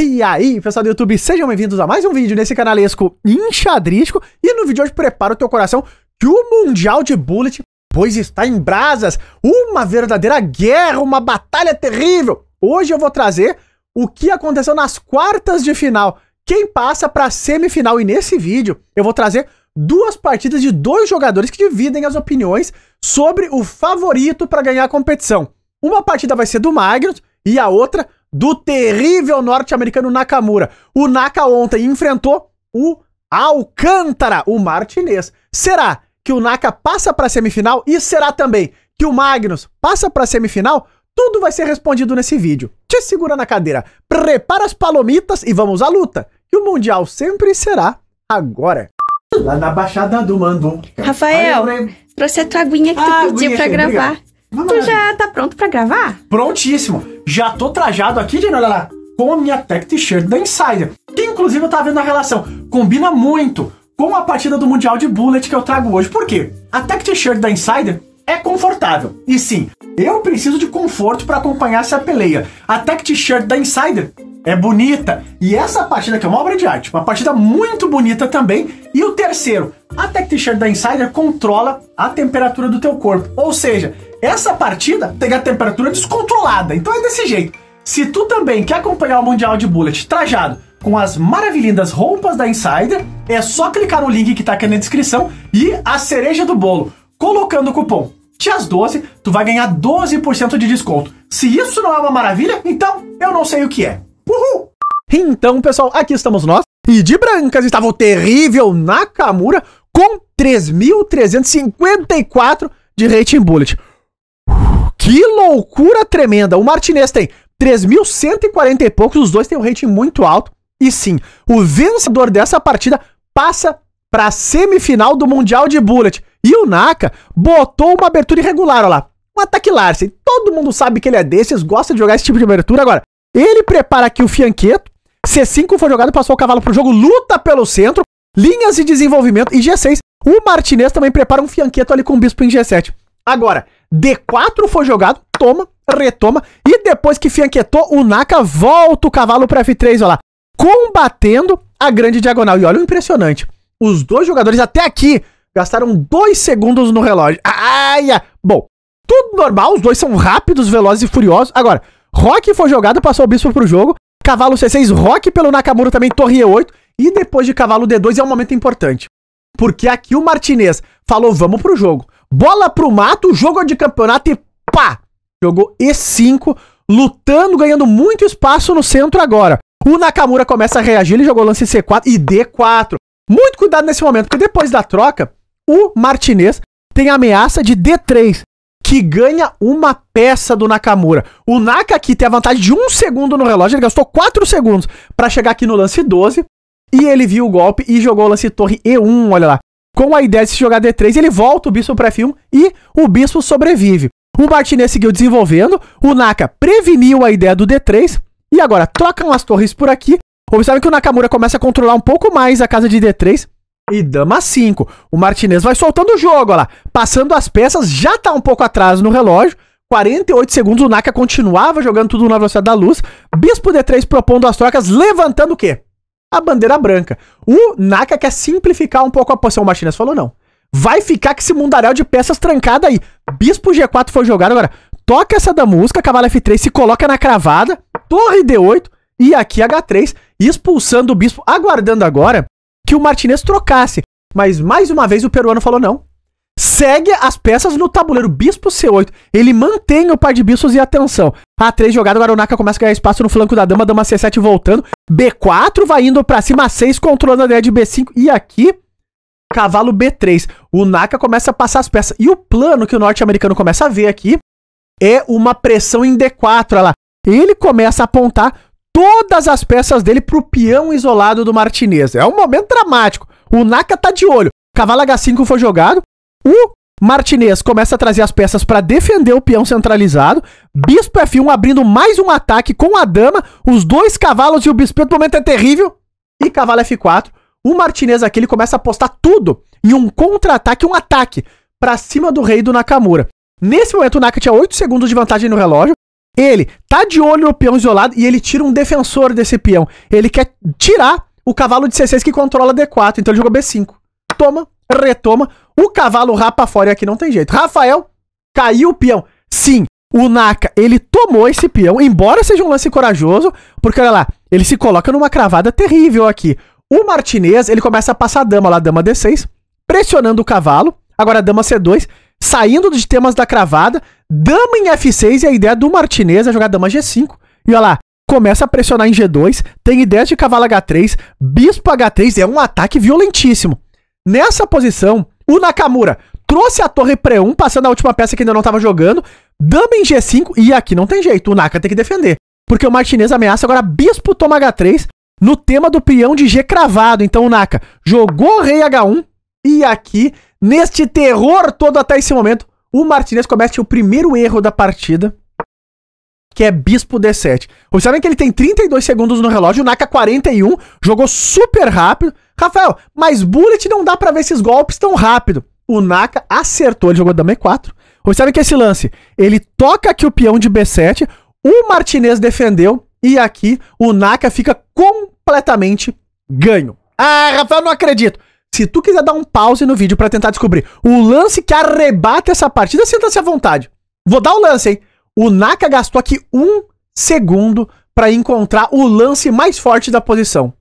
E aí, pessoal do YouTube, sejam bem-vindos a mais um vídeo nesse canalesco enxadrístico. E no vídeo de hoje, prepara o teu coração que o Mundial de Bullet, pois está em brasas. Uma verdadeira guerra, uma batalha terrível. Hoje eu vou trazer o que aconteceu nas quartas de final. Quem passa para semifinal. E nesse vídeo, eu vou trazer duas partidas de dois jogadores que dividem as opiniões sobre o favorito para ganhar a competição. Uma partida vai ser do Magnus e a outra do terrível norte-americano Nakamura. O Naka ontem enfrentou o Alcântara, o martinês. Será que o Naka passa para a semifinal e será também que o Magnus passa para a semifinal? Tudo vai ser respondido nesse vídeo. Te segura na cadeira, prepara as palomitas e vamos à luta, que o Mundial sempre será agora. Lá na Baixada do Mandum. Rafael, trouxe a tua aguinha que ah, tu pediu para gravar. Obrigado. Vamos tu lá. já tá pronto pra gravar? Prontíssimo. Já tô trajado aqui, de lá com a minha tech t-shirt da Insider. Que inclusive eu tava vendo a relação. Combina muito com a partida do Mundial de Bullet que eu trago hoje. Por quê? A tech t-shirt da Insider é confortável. E sim, eu preciso de conforto para acompanhar essa peleia. A tech t-shirt da Insider é bonita. E essa é partida que é uma obra de arte, uma partida muito bonita também. E o terceiro, a Tech T-shirt da Insider controla a temperatura do teu corpo. Ou seja, essa partida tem a temperatura descontrolada. Então é desse jeito. Se tu também quer acompanhar o Mundial de Bullet trajado com as maravilhindas roupas da Insider, é só clicar no link que tá aqui na descrição e a cereja do bolo. Colocando o cupom TIAS12, tu vai ganhar 12% de desconto. Se isso não é uma maravilha, então eu não sei o que é. Uhul! Então, pessoal, aqui estamos nós. E de brancas estava o terrível Nakamura com 3.354 de rating bullet. Que loucura tremenda! O Martinez tem 3.140 e poucos, os dois têm um rating muito alto. E sim, o vencedor dessa partida passa para a semifinal do Mundial de Bullet. E o Naka botou uma abertura irregular, olha lá. Um ataque Larsen. Todo mundo sabe que ele é desses, gosta de jogar esse tipo de abertura. Agora, ele prepara aqui o fianqueto. C5 foi jogado, passou o cavalo pro jogo, luta pelo centro. Linhas de desenvolvimento e G6. O Martinez também prepara um fianqueto ali com o bispo em G7. Agora, D4 foi jogado, toma, retoma. E depois que fianquetou, o Naka volta o cavalo para F3, olha lá. Combatendo a grande diagonal. E olha o impressionante. Os dois jogadores até aqui gastaram dois segundos no relógio. Ai, Bom, tudo normal, os dois são rápidos, velozes e furiosos. Agora, Rock foi jogado, passou o bispo pro jogo. Cavalo C6, Rock pelo Nakamura também, torre E8. E depois de cavalo D2 é um momento importante. Porque aqui o Martinez falou, vamos pro jogo. Bola pro mato, jogo de campeonato e pá! Jogou E5, lutando, ganhando muito espaço no centro agora. O Nakamura começa a reagir, ele jogou lance C4 e D4. Muito cuidado nesse momento, porque depois da troca, o Martinez tem a ameaça de D3 que ganha uma peça do Nakamura. O Naka aqui tem a vantagem de um segundo no relógio, ele gastou 4 segundos para chegar aqui no lance 12. E ele viu o golpe e jogou o lance torre E1, olha lá. Com a ideia de se jogar D3, ele volta o bispo para F1 e o bispo sobrevive. O Martinez seguiu desenvolvendo, o Naka preveniu a ideia do D3. E agora trocam as torres por aqui. Observe que o Nakamura começa a controlar um pouco mais a casa de D3. E dama 5. O Martinez vai soltando o jogo, olha lá. Passando as peças, já tá um pouco atrás no relógio. 48 segundos, o Naka continuava jogando tudo na velocidade da luz. Bispo D3 propondo as trocas, levantando o quê? A bandeira branca. O Naka quer simplificar um pouco a posição. O Martinez falou não. Vai ficar com esse mundaréu de peças trancada aí. Bispo G4 foi jogado agora. Toca essa da música, cavalo F3 se coloca na cravada. Torre D8 e aqui H3, expulsando o bispo, aguardando agora que o Martinez trocasse. Mas mais uma vez o peruano falou não. Segue as peças no tabuleiro. Bispo C8. Ele mantém o par de bispos e atenção. A3 jogada, o Aronaka começa a ganhar espaço no flanco da dama. Dama C7 voltando. B4 vai indo pra cima. A6 controlando a ideia de B5. E aqui, cavalo B3. O Naka começa a passar as peças. E o plano que o norte-americano começa a ver aqui é uma pressão em D4. Olha lá. Ele começa a apontar todas as peças dele pro peão isolado do Martinez. É um momento dramático. O Naka tá de olho. Cavalo H5 foi jogado. O Martinez começa a trazer as peças para defender o peão centralizado. Bispo F1 abrindo mais um ataque com a dama. Os dois cavalos e o bispo O momento é terrível. E cavalo F4. O Martinez aqui ele começa a apostar tudo em um contra-ataque, um ataque para cima do rei do Nakamura. Nesse momento o Naka tinha 8 segundos de vantagem no relógio. Ele tá de olho no peão isolado e ele tira um defensor desse peão. Ele quer tirar o cavalo de C6 que controla D4. Então ele jogou B5. Toma, retoma. O cavalo rapa fora e aqui não tem jeito. Rafael, caiu o peão. Sim, o Naka, ele tomou esse peão, embora seja um lance corajoso, porque olha lá, ele se coloca numa cravada terrível aqui. O Martinez, ele começa a passar a dama lá, dama D6, pressionando o cavalo. Agora dama C2, saindo de temas da cravada, Dama em F6 e é a ideia do Martinez é jogar dama G5. E olha lá, começa a pressionar em G2, tem ideia de cavalo H3, bispo H3, é um ataque violentíssimo. Nessa posição, o Nakamura trouxe a torre pré 1, passando a última peça que ainda não estava jogando, dama em G5, e aqui não tem jeito, o Naka tem que defender. Porque o Martinez ameaça agora bispo toma H3, no tema do peão de G cravado. Então o Naka jogou rei H1, e aqui, neste terror todo até esse momento, o Martinez comete o primeiro erro da partida, que é Bispo D7. sabem que ele tem 32 segundos no relógio, o Naka 41, jogou super rápido. Rafael, mas Bullet não dá para ver esses golpes tão rápido. O Naka acertou, ele jogou Dama E4. sabem que esse lance, ele toca aqui o peão de B7, o Martinez defendeu, e aqui o Naka fica completamente ganho. Ah, Rafael, não acredito. Se tu quiser dar um pause no vídeo para tentar descobrir o lance que arrebata essa partida, sinta-se à vontade. Vou dar o lance, hein? O Naka gastou aqui um segundo para encontrar o lance mais forte da posição.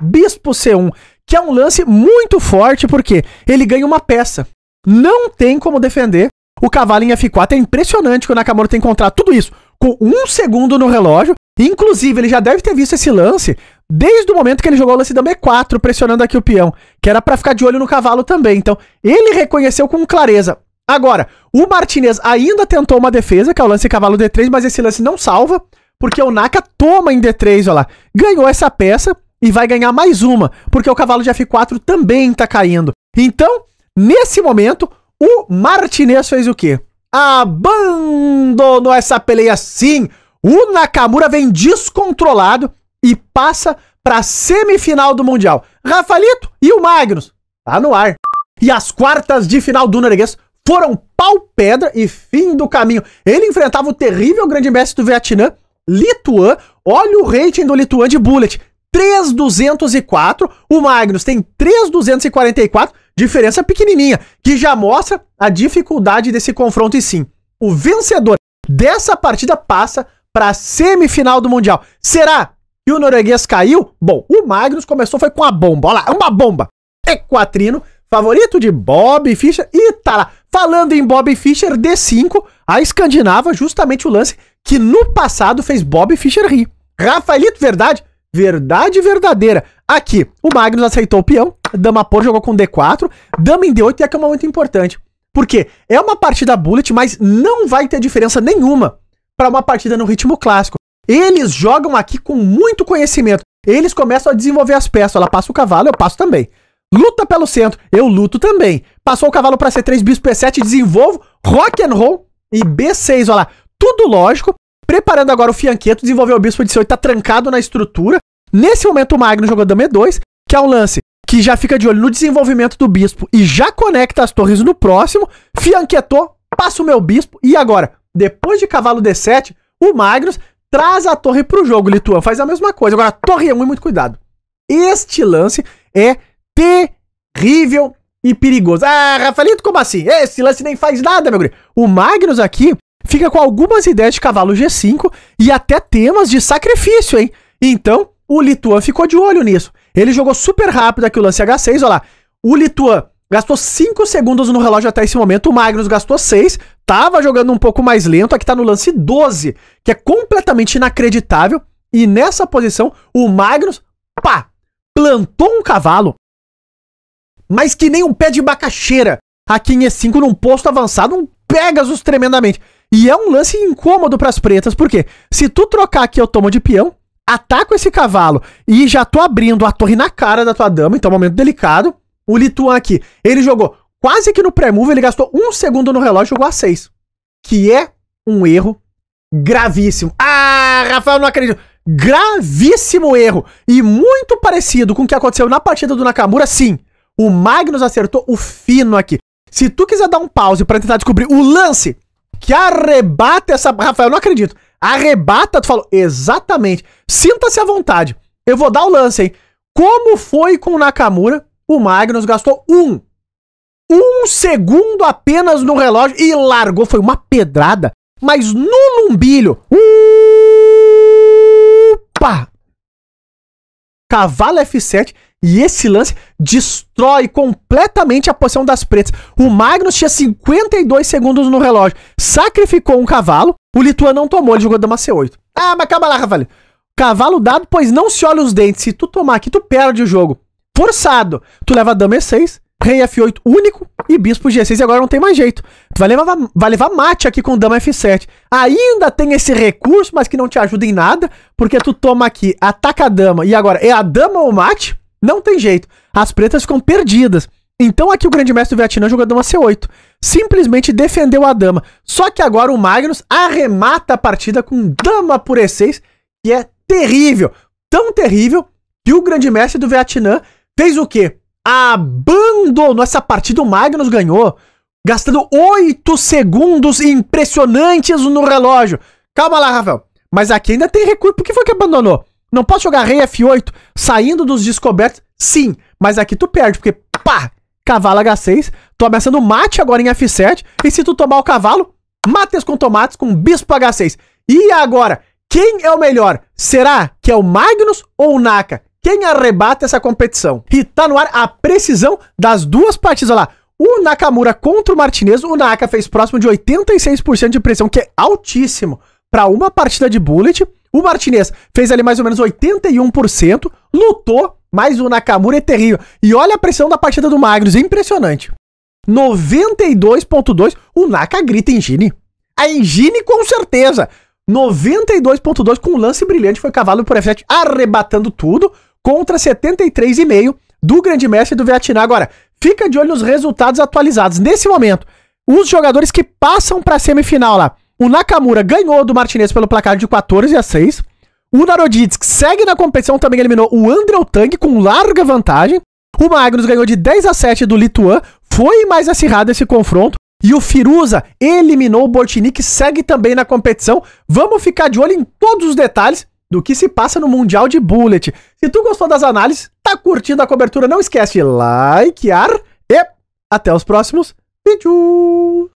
Bispo C1, que é um lance muito forte porque ele ganha uma peça. Não tem como defender o cavalo em F4. É impressionante que o Nakamura tem encontrado tudo isso com um segundo no relógio. Inclusive, ele já deve ter visto esse lance desde o momento que ele jogou o lance da B4, pressionando aqui o peão que era para ficar de olho no cavalo também. Então, ele reconheceu com clareza. Agora, o Martinez ainda tentou uma defesa, que é o lance cavalo D3, mas esse lance não salva, porque o Naka toma em D3, olha lá. Ganhou essa peça e vai ganhar mais uma, porque o cavalo de F4 também tá caindo. Então, nesse momento, o Martinez fez o quê? Abandonou essa peleia sim. O Nakamura vem descontrolado e passa para semifinal do Mundial. Rafalito e o Magnus. Tá no ar. E as quartas de final do Norueguês foram pau, pedra e fim do caminho. Ele enfrentava o terrível grande mestre do Vietnã, Lituã. Olha o rating do Lituã de Bullet. 3,204. O Magnus tem 3,244. Diferença pequenininha, que já mostra a dificuldade desse confronto e sim. O vencedor dessa partida passa para a semifinal do Mundial. Será e o norueguês caiu? Bom, o Magnus começou foi com a bomba. Olha lá, uma bomba. Equatrino, favorito de Bob Fischer. E tá lá. Falando em Bob Fischer, D5, a escandinava, justamente o lance que no passado fez Bob Fischer rir. Rafaelito, verdade? Verdade verdadeira. Aqui, o Magnus aceitou o peão, dama por jogou com D4, dama em D8 e aqui é um momento importante. Porque é uma partida bullet, mas não vai ter diferença nenhuma para uma partida no ritmo clássico. Eles jogam aqui com muito conhecimento. Eles começam a desenvolver as peças. Ela passa o cavalo, eu passo também. Luta pelo centro, eu luto também. Passou o cavalo para C3, bispo E7, desenvolvo, rock and roll e B6, olha lá. Tudo lógico. Preparando agora o fianqueto, desenvolveu o bispo de C8, tá trancado na estrutura. Nesse momento o Magno jogou dama E2, que é um lance que já fica de olho no desenvolvimento do bispo e já conecta as torres no próximo. Fianquetou, passa o meu bispo e agora, depois de cavalo D7, o Magnus Traz a torre pro jogo, lituan Faz a mesma coisa. Agora, a torre é e muito cuidado. Este lance é terrível e perigoso. Ah, Rafaelito, como assim? Esse lance nem faz nada, meu guri. O Magnus aqui fica com algumas ideias de cavalo G5 e até temas de sacrifício, hein? Então, o Lituan ficou de olho nisso. Ele jogou super rápido aqui o lance H6, olha lá. O Lituan Gastou 5 segundos no relógio até esse momento. O Magnus gastou 6. Tava jogando um pouco mais lento. Aqui tá no lance 12, que é completamente inacreditável. E nessa posição, o Magnus, pá, plantou um cavalo. Mas que nem um pé de bacaxeira aqui em E5 num posto avançado, um Pegasus tremendamente. E é um lance incômodo para as pretas, porque se tu trocar aqui eu tomo de peão, ataco esse cavalo e já tô abrindo a torre na cara da tua dama, então é um momento delicado. O Lituan aqui, ele jogou quase que no pré-move, ele gastou um segundo no relógio e jogou a 6. Que é um erro gravíssimo. Ah, Rafael, não acredito. Gravíssimo erro. E muito parecido com o que aconteceu na partida do Nakamura, sim. O Magnus acertou o fino aqui. Se tu quiser dar um pause para tentar descobrir o lance que arrebata essa. Rafael, não acredito. Arrebata, tu falou. Exatamente. Sinta-se à vontade. Eu vou dar o lance, hein? Como foi com o Nakamura o Magnus gastou um. Um segundo apenas no relógio e largou. Foi uma pedrada, mas no lumbilho. Opa! Cavalo F7 e esse lance destrói completamente a posição das pretas. O Magnus tinha 52 segundos no relógio. Sacrificou um cavalo. O Lituano não tomou, ele jogou dama C8. Ah, mas calma lá, cavalo. Cavalo dado, pois não se olha os dentes. Se tu tomar aqui, tu perde o jogo forçado. Tu leva dama E6, rei F8 único e bispo G6 e agora não tem mais jeito. Tu vai levar, vai levar mate aqui com dama F7. Ainda tem esse recurso, mas que não te ajuda em nada, porque tu toma aqui, ataca a dama e agora é a dama ou mate? Não tem jeito. As pretas ficam perdidas. Então aqui o grande mestre do Vietnã jogou dama C8. Simplesmente defendeu a dama. Só que agora o Magnus arremata a partida com dama por E6, que é terrível. Tão terrível que o grande mestre do Vietnã fez o quê? Abandonou essa partida, o Magnus ganhou, gastando 8 segundos impressionantes no relógio. Calma lá, Rafael. Mas aqui ainda tem recurso. Por que foi que abandonou? Não posso jogar rei F8 saindo dos descobertos? Sim, mas aqui tu perde, porque pá, cavalo H6, tô ameaçando mate agora em F7, e se tu tomar o cavalo, mates com tomates com bispo H6. E agora, quem é o melhor? Será que é o Magnus ou o Naka? quem arrebata essa competição. E tá no ar a precisão das duas partidas. Olha lá. O Nakamura contra o Martinez, o Naka fez próximo de 86% de pressão, que é altíssimo para uma partida de bullet. O Martinez fez ali mais ou menos 81%, lutou, mas o Nakamura é terrível. E olha a pressão da partida do Magnus, é impressionante. 92.2, o Naka grita em Gini. A é Engine com certeza. 92.2 com um lance brilhante foi cavalo por F7 arrebatando tudo contra 73,5 do grande mestre do Vietnã. Agora, fica de olho nos resultados atualizados. Nesse momento, os jogadores que passam para a semifinal lá. O Nakamura ganhou do Martinez pelo placar de 14 a 6. O Naroditsky segue na competição, também eliminou o Andrew Tang com larga vantagem. O Magnus ganhou de 10 a 7 do Lituan. Foi mais acirrado esse confronto. E o Firuza eliminou o Bortini, que segue também na competição. Vamos ficar de olho em todos os detalhes do que se passa no Mundial de Bullet. Se tu gostou das análises, tá curtindo a cobertura, não esquece de likear e até os próximos vídeos.